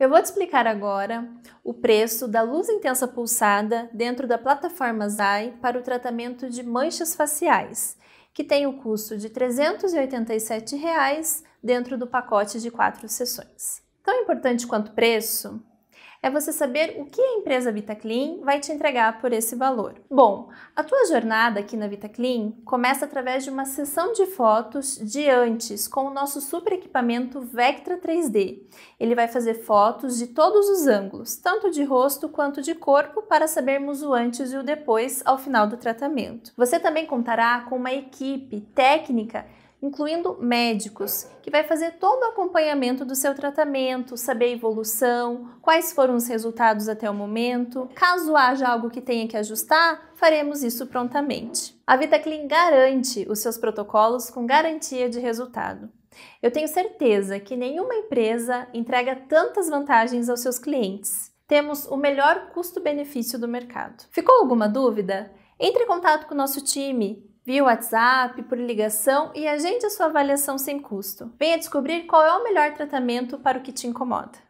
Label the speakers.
Speaker 1: Eu vou te explicar agora o preço da luz intensa pulsada dentro da plataforma ZAI para o tratamento de manchas faciais, que tem o custo de R$ 387,00 reais dentro do pacote de quatro sessões. Tão importante quanto preço é você saber o que a empresa VitaClean vai te entregar por esse valor. Bom, a tua jornada aqui na VitaClean começa através de uma sessão de fotos de antes com o nosso super equipamento Vectra 3D. Ele vai fazer fotos de todos os ângulos, tanto de rosto quanto de corpo, para sabermos o antes e o depois ao final do tratamento. Você também contará com uma equipe técnica incluindo médicos, que vai fazer todo o acompanhamento do seu tratamento, saber a evolução, quais foram os resultados até o momento. Caso haja algo que tenha que ajustar, faremos isso prontamente. A VitaClean garante os seus protocolos com garantia de resultado. Eu tenho certeza que nenhuma empresa entrega tantas vantagens aos seus clientes. Temos o melhor custo-benefício do mercado. Ficou alguma dúvida? Entre em contato com o nosso time via WhatsApp, por ligação e agende a sua avaliação sem custo. Venha descobrir qual é o melhor tratamento para o que te incomoda.